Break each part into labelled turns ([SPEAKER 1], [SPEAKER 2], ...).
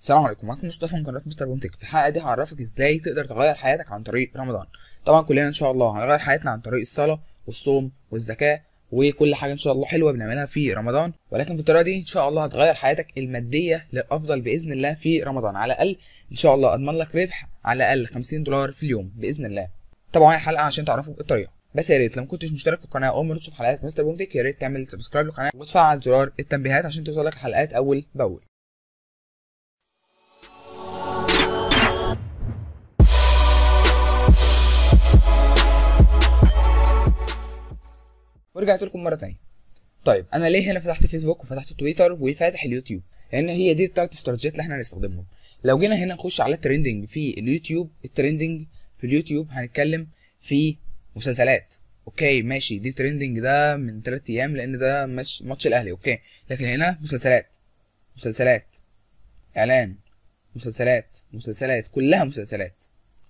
[SPEAKER 1] السلام عليكم معاكم مصطفى من قناه مستر بومتك في الحلقه دي هعرفك ازاي تقدر تغير حياتك عن طريق رمضان طبعا كلنا ان شاء الله هنغير حياتنا عن طريق الصلاه والصوم والزكاه وكل حاجه ان شاء الله حلوه بنعملها في رمضان ولكن في الطريقه دي ان شاء الله هتغير حياتك الماديه للافضل باذن الله في رمضان على الاقل ان شاء الله اضمن لك ربح على الاقل 50 دولار في اليوم باذن الله طبعا الحلقه عشان تعرفوا الطريقه بس يا ريت لو كنتش مشترك في القناه اول مره تشوف حلقات مستر بومتك يا ريت تعمل سبسكرايب للقناه وتفعل زرار التنبيهات عشان توصلك الحلقات اول باول ورجعت لكم مره تانية طيب انا ليه هنا فتحت فيسبوك وفتحت تويتر وفاتح اليوتيوب لان هي دي الثلاث استراتيجيات اللي احنا هنستخدمهم لو جينا هنا نخش على الترندنج في اليوتيوب الترندنج في اليوتيوب هنتكلم في مسلسلات اوكي ماشي دي ترندنج ده من ثلاث ايام لان ده مش ماتش الاهلي اوكي لكن هنا مسلسلات مسلسلات اعلان مسلسلات مسلسلات كلها مسلسلات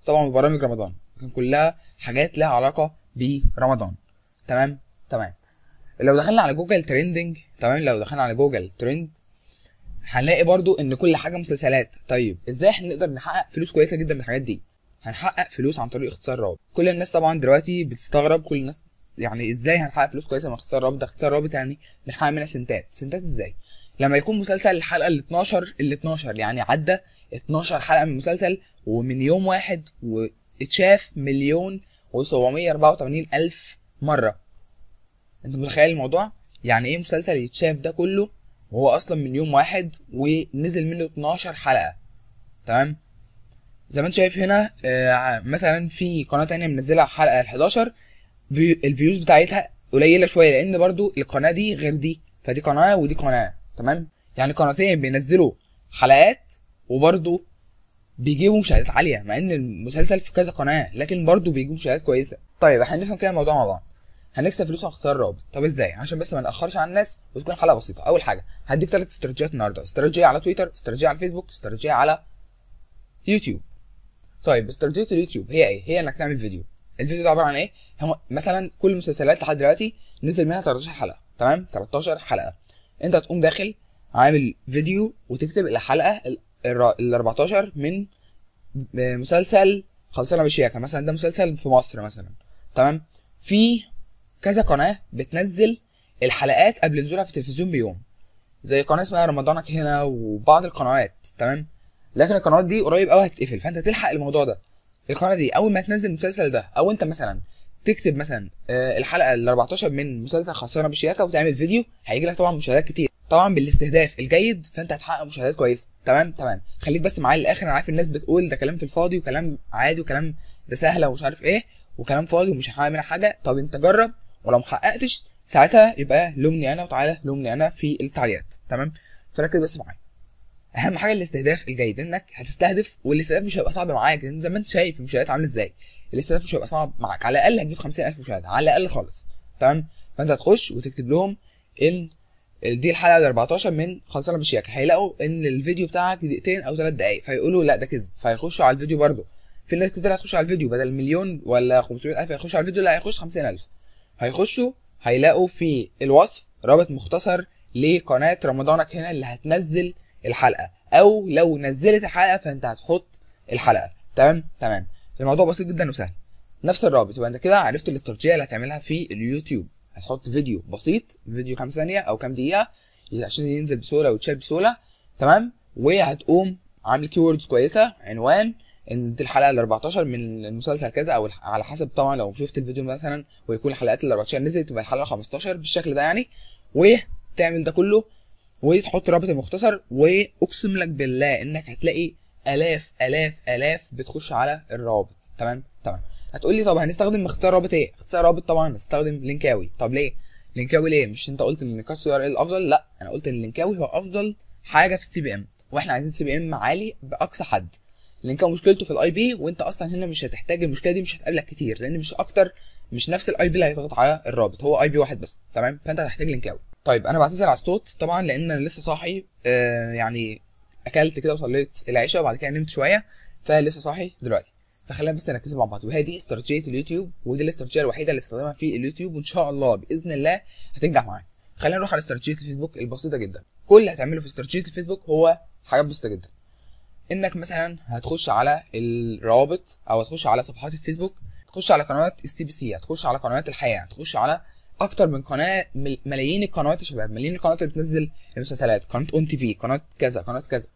[SPEAKER 1] طبعا برامج رمضان لكن كلها حاجات لها علاقه برمضان تمام تمام لو دخلنا على جوجل ترندنج تمام لو دخلنا على جوجل ترند هنلاقي برضو ان كل حاجه مسلسلات طيب ازاي احنا نقدر نحقق فلوس كويسه جدا من الحاجات دي هنحقق فلوس عن طريق اختصار رابط كل الناس طبعا دلوقتي بتستغرب كل الناس يعني ازاي هنحقق فلوس كويسه من اختصار رابط ده اختصار رابط يعني بنحقق منها سنتات سنتات ازاي لما يكون مسلسل الحلقه ال 12 ال 12 يعني عدى 12 حلقه من المسلسل ومن يوم واحد واتشاف مليون و784 الف مره انت متخيل الموضوع يعني ايه مسلسل يتشاف ده كله وهو اصلا من يوم واحد ونزل منه 12 حلقه تمام زي ما انت شايف هنا آه، مثلا في قناه تانية منزله حلقه ال 11 الفيوز بتاعتها قليله شويه لان برضو القناه دي غير دي فدي قناه ودي قناه تمام يعني قناتين بينزلوا حلقات وبرضو بيجيبوا مشاهدات عاليه مع ان المسلسل في كذا قناه لكن برضو بيجيبوا مشاهدات كويسه طيب احنا نفهم كده الموضوع مع بعض هنكسب فلوس هنختار رابط طب ازاي عشان بس ما ناخرش على الناس وتكون حلقه بسيطه اول حاجه هديك ثلاث استراتيجيات النهارده استراتيجيه على تويتر استراتيجيه على فيسبوك استراتيجيه على يوتيوب طيب استراتيجيه اليوتيوب هي ايه هي انك تعمل فيديو الفيديو ده عباره عن ايه مثلا كل المسلسلات لحد دلوقتي نزل منها 13 حلقه تمام 13 حلقه انت تقوم داخل عامل فيديو وتكتب الحلقه ال 14 من مسلسل خلصنا بشياكه مثلا ده مسلسل في مصر مثلا تمام في كذا قناه بتنزل الحلقات قبل نزولها في التلفزيون بيوم زي قناه اسمها رمضانك هنا وبعض القنوات تمام لكن القنوات دي قريب قوي هتتقفل فانت تلحق الموضوع ده القناه دي اول ما تنزل المسلسل ده او انت مثلا تكتب مثلا آه، الحلقه ال 14 من مسلسل خسرانه بالشياكه وتعمل فيديو هيجي لك طبعا مشاهدات كتير طبعا بالاستهداف الجيد فانت هتحقق مشاهدات كويسه تمام تمام خليك بس معايا للاخر انا عارف الناس بتقول ده كلام في الفاضي وكلام عادي وكلام ده سهله ومش عارف ايه وكلام فاضي ومش هحقق منها حاجه طب انت جرب ولو محققتش ساعتها يبقى لومني انا وتعالى لومني انا في التعليقات تمام فركز بس معايا اهم حاجه الاستهداف الجيد انك هتستهدف والاستهداف مش هيبقى صعب معاك لان زي ما انت شايف المشاهدات عامله ازاي الاستهداف مش هيبقى صعب معاك على الاقل هتجيب 50000 مشاهده على الاقل خالص تمام فانت هتخش وتكتب لهم ان دي الحلقه ال 14 من خلصانه بالشياكه هيلاقوا ان الفيديو بتاعك دقيقتين او ثلاث دقائق فيقولوا لا ده كذب فيخشوا على الفيديو برده في ناس كتير هتخش على الفيديو بدل مليون ولا 500000 هيخش على الفيديو لا هيخش 50000 هيخشوا هيلاقوا في الوصف رابط مختصر لقناه رمضانك هنا اللي هتنزل الحلقه او لو نزلت الحلقه فانت هتحط الحلقه تمام تمام الموضوع بسيط جدا وسهل نفس الرابط يبقى انت كده عرفت الاستراتيجيه اللي هتعملها في اليوتيوب هتحط فيديو بسيط فيديو كام ثانيه او كام دقيقه عشان ينزل بسهوله ويتشال بسهوله تمام وهتقوم عامل كيوردز كويسه عنوان ان دي الحلقه ال 14 من المسلسل كذا او على حسب طبعا لو شفت الفيديو مثلا ويكون الحلقات ال 14 نزلت تبقى الحلقه 15 بالشكل ده يعني وتعمل ده كله وتحط رابط المختصر واقسم لك بالله انك هتلاقي الاف الاف الاف بتخش على الروابط تمام تمام هتقول لي طب هنستخدم اختيار رابط ايه اختيار رابط طبعا هنستخدم لينكاوي طب ليه لينكاوي ليه مش انت قلت ان كاس يو ار ال افضل لا انا قلت ان لينكاوي هو افضل حاجه في السي بي ام واحنا عايزين سي بي ام عالي باقصى حد لينك كان مشكلته في الاي بي وانت اصلا هنا مش هتحتاج المشكله دي مش هتقابلك كتير لان مش اكتر مش نفس الاي بي اللي هيضغط على الرابط هو اي بي واحد بس تمام فانت هتحتاج لينك اوت طيب انا بعتذر على الصوت طبعا لان انا لسه صاحي آه يعني اكلت كده وصليت العشاء وبعد كده نمت شويه فلسه صاحي دلوقتي فخلينا بس نركز مع بعض وهي دي استراتيجيه اليوتيوب ودي الاستراتيجيه الوحيده اللي استخدمها في اليوتيوب وان شاء الله باذن الله هتنجح معاك خلينا نروح على استراتيجيه الفيسبوك البسيطه جدا كل اللي هتعمله في استراتيجيه الفيسبوك هو حاجات بسيطه جدا انك مثلا هتخش على الروابط او هتخش على صفحات الفيسبوك تخش على قنوات اس تي بي سي هتخش على قنوات الحياه هتخش على اكتر من قناه ملايين القنوات يا شباب ملايين القنوات اللي بتنزل المسلسلات قناه اون تي في قناه كذا قناه كذا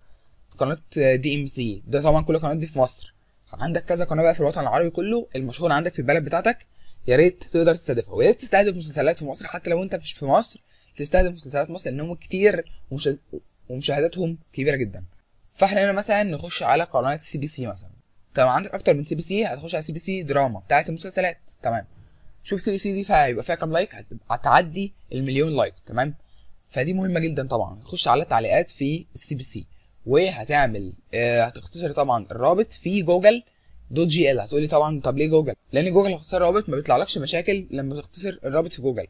[SPEAKER 1] قناه دي ام سي ده طبعا كل القنوات دي في مصر عندك كذا قناه بقى في الوطن العربي كله المشهور عندك في البلد بتاعتك يا ريت تقدر تستهدفها ويا ريت تستهدف مسلسلات في مصر حتى لو انت مش في مصر تستهدف مسلسلات مصر لانهم كتير ومشاهداتهم كبيره جدا فاحنا هنا مثلا نخش على قناه سي بي سي مثلا تمام عندك اكتر من سي بي سي هتخش على سي بي سي دراما بتاعت المسلسلات تمام شوف سي بي سي دي فهيبقى فيها كام لايك هتعدي المليون لايك تمام فدي مهمه جدا طبعا تخش على تعليقات في السي بي سي وهتعمل آه هتختصر طبعا الرابط في جوجل دوت جي ال هتقولي طبعا طب ليه جوجل لان جوجل اختصار الرابط ما بيطلعلكش مشاكل لما تختصر الرابط في جوجل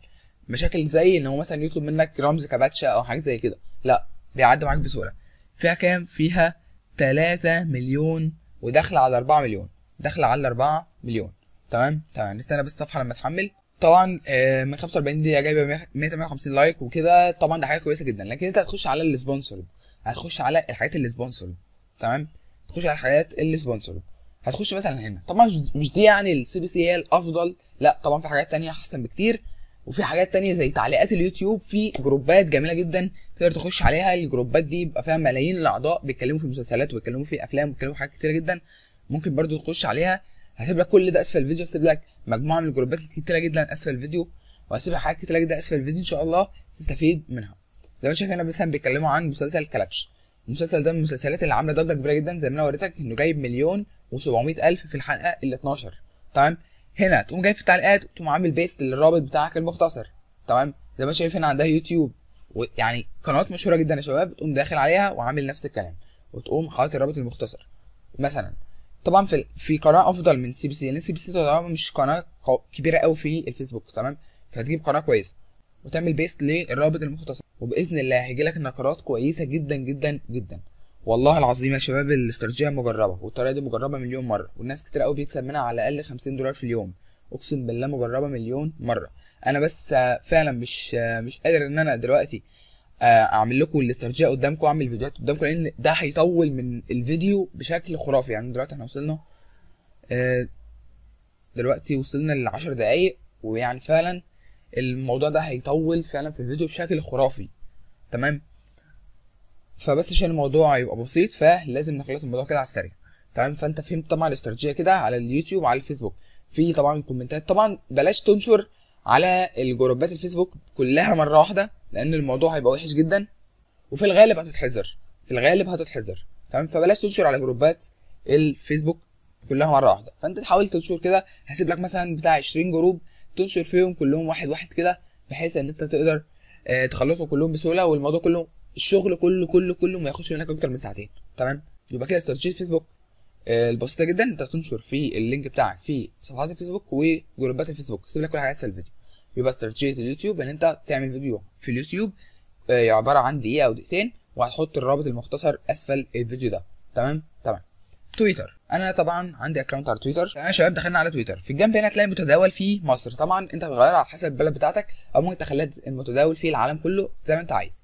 [SPEAKER 1] مشاكل زي ان هو مثلا يطلب منك رمز كباتشا او حاجات زي كده لا بيعدي معاك بسهوله فيها كام فيها 3 مليون وداخله على 4 مليون داخله على 4 مليون تمام تمام نستنى بس الصفحه لما تحمل طبعا آه، من 45 دقيقه جايبه 158 لايك وكده طبعا ده حاجه كويسه جدا لكن انت هتخش على السبونسر هتخش على الحاجات اللي سبونسر تمام تخش على الحاجات اللي سبونسر هتخش مثلا هنا طبعا مش دي يعني السي بي سي هي الافضل لا طبعا في حاجات تانية احسن بكتير وفي حاجات تانية زي تعليقات اليوتيوب في جروبات جميله جدا تقدر تخش عليها الجروبات دي بيبقى فيها ملايين الاعضاء بيتكلموا في مسلسلات وبيتكلموا في افلام وبيتكلموا في حاجات كتيره جدا ممكن برضو تخش عليها هسيب لك كل ده اسفل الفيديو هسيب لك مجموعه من الجروبات الكتيره جدا اسفل الفيديو وهسيب لك حاجات كتيره جدا اسفل الفيديو ان شاء الله تستفيد منها زي ما شايف هنا مثلا بيتكلموا عن مسلسل كلبش المسلسل ده من المسلسلات اللي عامله ضجه كبيره جدا زي ما انا وريتك انه جايب مليون و700 الف في الحلقه ال 12 تمام هنا تقوم جاي في التعليقات تقوم عامل بيست للرابط بتاعك المختصر تمام زي ما انت شايف هنا عندها يوتيوب ويعني قنوات مشهوره جدا يا شباب تقوم داخل عليها وعامل نفس الكلام وتقوم حاطط الرابط المختصر مثلا طبعا في في قناه افضل من سي بي سي لان سي بي سي طبعا مش قناه كبيره قوي في الفيسبوك تمام فهتجيب قناه كويسه وتعمل بيست للرابط المختصر وباذن الله هيجي لك نقرات كويسه جدا جدا جدا والله العظيم يا شباب الاستراتيجيه مجربه والطريقه دي مجربه مليون مره والناس كتير قوي بيكسب منها على الاقل 50 دولار في اليوم اقسم بالله مجربه مليون مره انا بس آه، فعلا مش آه، مش قادر ان انا دلوقتي آه، اعمل لكم الاستراتيجيه قدامكم واعمل فيديوهات قدامكم لان ده هيطول من الفيديو بشكل خرافي يعني دلوقتي احنا وصلنا دلوقتي وصلنا ل 10 دقايق ويعني فعلا الموضوع ده هيطول فعلا في الفيديو بشكل خرافي تمام فبس عشان الموضوع يبقى بسيط فلازم نخلص الموضوع كده على السريع تمام فانت فهمت طبعا الاستراتيجيه كده على اليوتيوب وعلى الفيسبوك في طبعا كومنتات طبعا بلاش تنشر على الجروبات الفيسبوك كلها مره واحده لان الموضوع هيبقى وحش جدا وفي الغالب هتتحذر في الغالب هتتحذر تمام فبلاش تنشر على جروبات الفيسبوك كلها مره واحده فانت تحاول تنشر كده هسيب لك مثلا بتاع 20 جروب تنشر فيهم كلهم واحد واحد كده بحيث ان انت تقدر آه، تخلصهم كلهم بسهوله والموضوع كله الشغل كله كله كله ما ياخدش منك اكتر من ساعتين تمام يبقى كده استراتيجيه فيسبوك آه، البسيطه جدا انت تنشر في اللينك بتاعك في صفحات الفيسبوك وجروبات الفيسبوك سيب لك كل حاجه اسهل الفيديو يبقى استراتيجيه اليوتيوب ان انت تعمل فيديو في اليوتيوب آه، عباره عن دقيقه او دقيقتين وهتحط الرابط المختصر اسفل الفيديو ده تمام تمام تويتر انا طبعا عندي اكونت على تويتر يا شباب دخلنا على تويتر في الجنب هنا هتلاقي المتداول في مصر طبعا انت هتغيرها على حسب البلد بتاعتك او ممكن تخليها المتداول في العالم كله زي ما انت عايز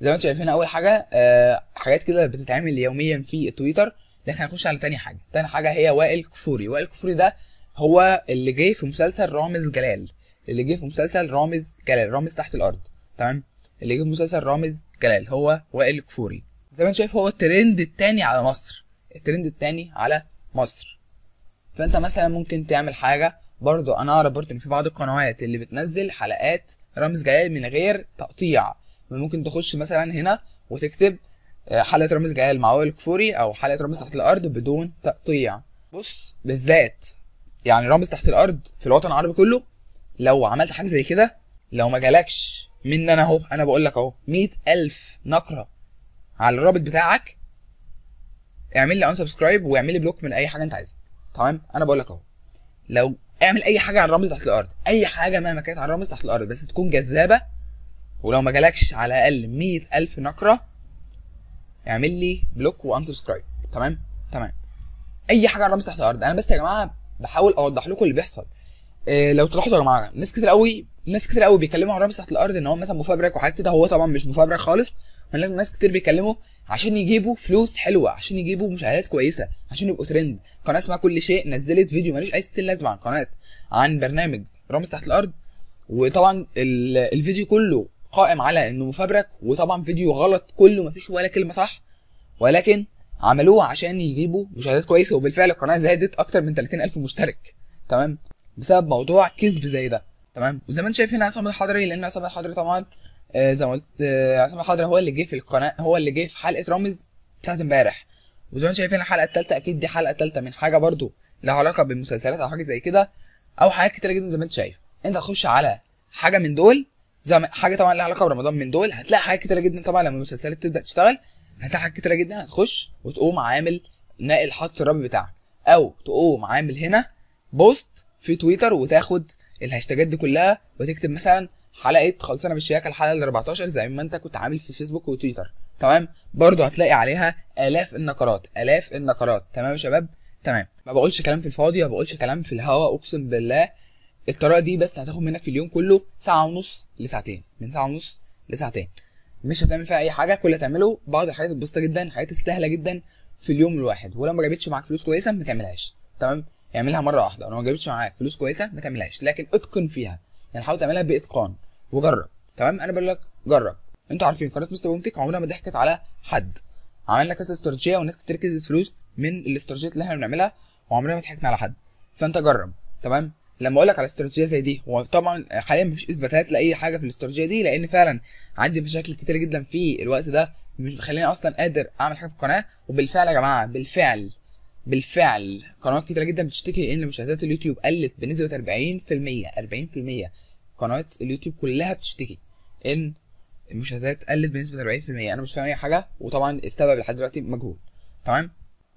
[SPEAKER 1] زي ما انتم شايفين اول حاجه آه حاجات كده بتتعمل يوميا في تويتر لكن هنخش على تاني حاجه تاني حاجه هي وائل كفوري وائل كفوري ده هو اللي جه في مسلسل رامز جلال اللي جه في مسلسل رامز جلال رامز تحت الارض تمام اللي جه في مسلسل رامز جلال هو وائل كفوري زي ما انت شايف هو الترند التاني على مصر الترند التاني على مصر فانت مثلا ممكن تعمل حاجه برضو انا اعرف برضو ان في بعض القنوات اللي بتنزل حلقات رامز جلال من غير تقطيع ممكن تخش مثلا هنا وتكتب آه، حلقه رمز جهال مع وائل كفوري او حلقه رمز تحت الارض بدون تقطيع بص بالذات يعني رامز تحت الارض في الوطن العربي كله لو عملت حاجه زي كده لو ما جالكش مني انا اهو انا بقول لك اهو 100000 نقره على الرابط بتاعك اعمل لي ان سبسكرايب واعمل لي بلوك من اي حاجه انت عايزها تمام انا بقول لك اهو لو اعمل اي حاجه عن الرمز تحت الارض اي حاجه مهما كانت عن الرمز تحت الارض بس تكون جذابه ولو ما جالكش على الاقل 100000 نقره اعمل لي بلوك وانسبسكرايب تمام تمام اي حاجه على رمز تحت الارض انا بس يا جماعه بحاول اوضح لكم اللي بيحصل إيه لو تلاحظوا يا جماعه ناس كتير قوي ناس كتير قوي بيتكلموا عن رمز تحت الارض ان هو مثلا مفبرك وحاجات كده هو طبعا مش مفبرك خالص ولكن ناس كتير بيتكلموا عشان يجيبوا فلوس حلوه عشان يجيبوا مشاهدات كويسه عشان يبقوا ترند قناه اسمها كل شيء نزلت فيديو ماليش اي ستيل لازمه عن قناه عن برنامج رامز تحت الارض وطبعا الفيديو كله قائم على انه مفبرك وطبعا فيديو غلط كله مفيش ولا كلمه صح ولكن عملوه عشان يجيبوا مشاهدات كويسه وبالفعل القناه زادت اكتر من 30000 مشترك تمام بسبب موضوع كذب زي ده تمام وزي ما انت شايف هنا عصام الحضري لان عصام الحضري طبعا آه زي ما قلت آه عصام الحضري هو اللي جه في القناه هو اللي جه في حلقه رامز بتاعت امبارح وزي ما انت شايف هنا الحلقه الثالثه اكيد دي حلقه ثالثه من حاجه برضو لها علاقه بالمسلسلات او حاجه زي كده او حاجات كتيره جدا زي ما انت شايف انت هتخش على حاجه من دول زي حاجه طبعا لها علاقه برمضان من دول هتلاقي حاجات كتيره جدا طبعا لما المسلسلات تبدا تشتغل هتلاقي حاجات كتيره جدا هتخش وتقوم عامل ناقل حاطط الرابط بتاعك او تقوم عامل هنا بوست في تويتر وتاخد الهاشتاجات دي كلها وتكتب مثلا حلقه خلصنا بالشياكه الحلقه ال 14 زي ما انت كنت عامل في فيسبوك وتويتر تمام برضو هتلاقي عليها الاف النقرات الاف النقرات تمام يا شباب تمام ما بقولش كلام في الفاضي ما بقولش كلام في الهوا اقسم بالله الطريقه دي بس هتاخد منك في اليوم كله ساعه ونص لساعتين من ساعه ونص لساعتين مش هتعمل فيها اي حاجه كل اللي هتعمله بعض الحاجات البسيطه جدا حاجات السهله جدا في اليوم الواحد ولو ما جابتش معاك فلوس كويسه ما تعملهاش تمام اعملها مره واحده لو ما جابتش معاك فلوس كويسه ما تعملهاش لكن اتقن فيها يعني حاول تعملها باتقان وجرب تمام انا بقول لك جرب انتوا عارفين قناه مستر بومتك عمرها ما ضحكت على حد عملنا كذا استراتيجيه وناس كتير كسبت فلوس من الاستراتيجيات اللي احنا بنعملها وعمرها ما ضحكنا على حد فانت جرب تمام لما اقول لك على استراتيجيه زي دي وطبعا حاليا مفيش اثباتات لاي حاجه في الاستراتيجيه دي لان فعلا عندي مشاكل كتير جدا في الوقت ده مش مخليني اصلا قادر اعمل حاجه في القناه وبالفعل يا جماعه بالفعل بالفعل قنوات كتيره جدا بتشتكي ان مشاهدات اليوتيوب قلت بنسبه 40% 40% قنوات اليوتيوب كلها بتشتكي ان المشاهدات قلت بنسبه 40% انا مش فاهم اي حاجه وطبعا السبب لحد دلوقتي مجهول تمام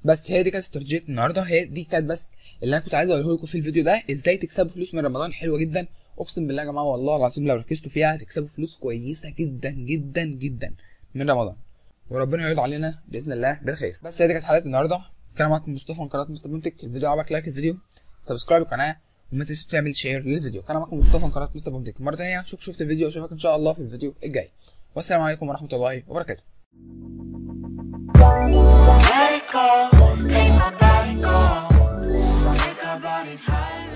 [SPEAKER 1] بس هي دي كانت استراتيجيه النهارده هي دي كانت بس اللي انا كنت عايز اقوله لكم في الفيديو ده ازاي تكسبوا فلوس من رمضان حلوه جدا اقسم بالله يا جماعه والله العظيم لو ركزتوا فيها هتكسبوا فلوس كويسه جدا جدا جدا من رمضان وربنا يعود علينا باذن الله بالخير بس هي دي كانت حلقه النهارده كان معاكم مصطفى من قناه مستر بنتك الفيديو عجبك لايك الفيديو سبسكرايب القناه وما تنسوش تعمل شير للفيديو كان معاكم مصطفى من قناه مستر بنتك مره ثانيه شوف شفت الفيديو اشوفك ان شاء الله في الفيديو الجاي والسلام عليكم ورحمه الله وبركاته cold, make my body go. Take our bodies high.